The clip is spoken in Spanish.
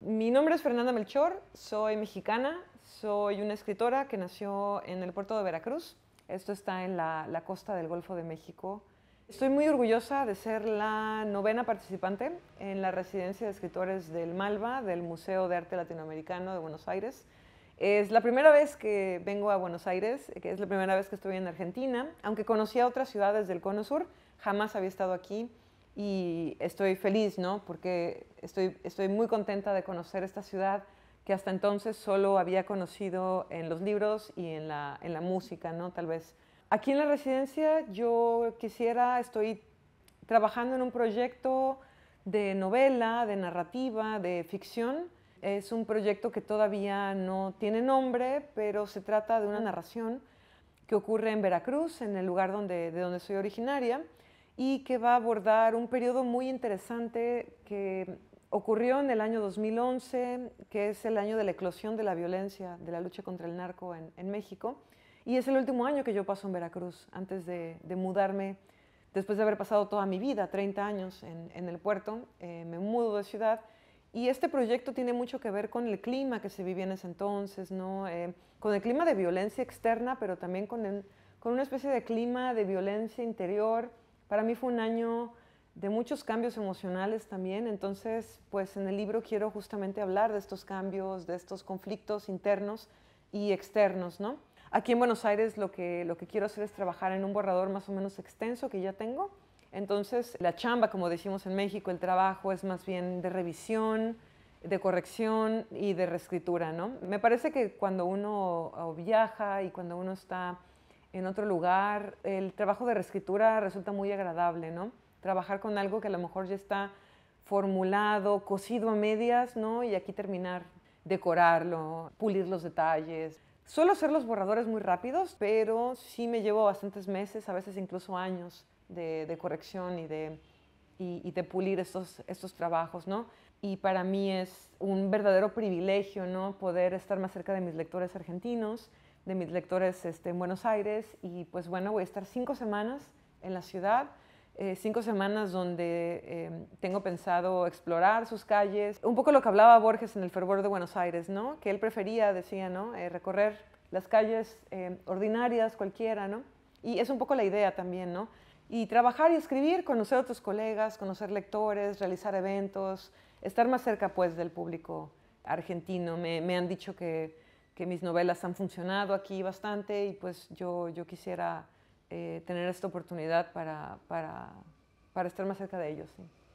Mi nombre es Fernanda Melchor, soy mexicana, soy una escritora que nació en el puerto de Veracruz. Esto está en la, costa del Golfo de México. Estoy muy orgullosa de ser la novena participante en la residencia de escritores del Malva, del Museo de Arte Latinoamericano de Buenos Aires. Es la primera vez que vengo a Buenos Aires, que es la primera vez que estoy en Argentina, aunque conocía otras ciudades del Cono Sur, jamás había estado aquí y estoy feliz, ¿no? Porque estoy, muy contenta de conocer esta ciudad que hasta entonces solo había conocido en los libros y en la, música, ¿no? Tal vez. Aquí en la residencia yo quisiera, estoy trabajando en un proyecto de novela, de narrativa, de ficción. Es un proyecto que todavía no tiene nombre, pero se trata de una narración que ocurre en Veracruz, en el lugar de donde soy originaria y que va a abordar un periodo muy interesante que ocurrió en el año 2011, que es el año de la eclosión de la violencia, de la lucha contra el narco en, México. Y es el último año que yo paso en Veracruz, antes de, mudarme, después de haber pasado toda mi vida, 30 años en, en el puerto, eh, me mudo de ciudad. Y este proyecto tiene mucho que ver con el clima que se vivía en ese entonces, ¿no? Eh, con el clima de violencia externa, pero también con, con una especie de clima de violencia interior, para mí fue un año de muchos cambios emocionales también, entonces pues en el libro quiero justamente hablar de estos cambios, de estos conflictos internos y externos, ¿no? Aquí en Buenos Aires lo que, lo que quiero hacer es trabajar en un borrador más o menos extenso que ya tengo, entonces la chamba, como decimos en México, el trabajo es más bien de revisión, de corrección y de reescritura, ¿no? Me parece que cuando uno viaja y cuando uno está en otro lugar. El trabajo de reescritura resulta muy agradable, ¿no? Trabajar con algo que a lo mejor ya está formulado, cosido a medias, ¿no? Y aquí terminar, decorarlo, pulir los detalles. Suelo hacer los borradores muy rápidos, pero sí me llevo bastantes meses, a veces incluso años de, corrección y de, pulir estos trabajos, ¿no? Y para mí es un verdadero privilegio, ¿no? Poder estar más cerca de mis lectores argentinos, de mis lectores este, en Buenos Aires y pues bueno, voy a estar cinco semanas en la ciudad. Eh, cinco semanas donde em, tengo pensado explorar sus calles. Un poco lo que hablaba Borges en El Fervor de Buenos Aires, ¿no? Que él prefería, decía, ¿no? Eh, recorrer las calles em, ordinarias, cualquiera, ¿no? Y es un poco la idea también, ¿no? Y trabajar y escribir, conocer a otros colegas, conocer lectores, realizar eventos, estar más cerca, pues, del público argentino. me han dicho que que mis novelas han funcionado aquí bastante y pues yo, yo quisiera eh, tener esta oportunidad para, para, estar más cerca de ellos.